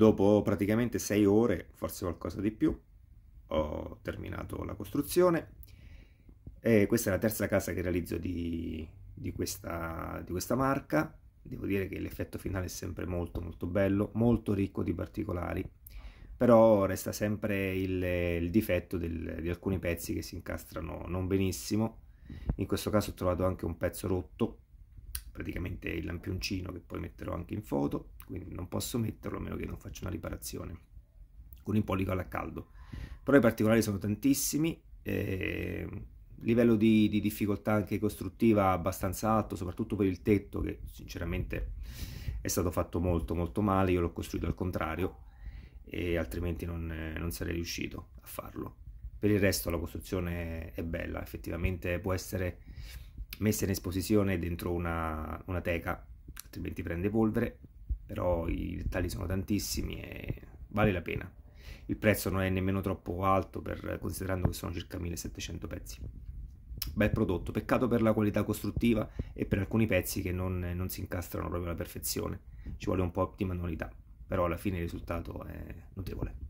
Dopo praticamente sei ore, forse qualcosa di più, ho terminato la costruzione e questa è la terza casa che realizzo di, di, questa, di questa marca. Devo dire che l'effetto finale è sempre molto molto bello, molto ricco di particolari, però resta sempre il, il difetto del, di alcuni pezzi che si incastrano non benissimo. In questo caso ho trovato anche un pezzo rotto praticamente il lampioncino che poi metterò anche in foto, quindi non posso metterlo a meno che non faccia una riparazione, con il pollicola a caldo. Però i particolari sono tantissimi, eh, livello di, di, difficoltà anche costruttiva abbastanza alto, soprattutto per il tetto che sinceramente è stato fatto molto molto male, io l'ho costruito al contrario e altrimenti non, non sarei riuscito a farlo. Per il resto la costruzione è bella, effettivamente può essere messa in esposizione dentro una, una teca, altrimenti prende polvere, però i dettagli sono tantissimi e vale la pena. Il prezzo non è nemmeno troppo alto per, considerando che sono circa 1700 pezzi. Bel prodotto, peccato per la qualità costruttiva e per alcuni pezzi che non, non si incastrano proprio alla perfezione, ci vuole un po' di manualità, però alla fine il risultato è notevole.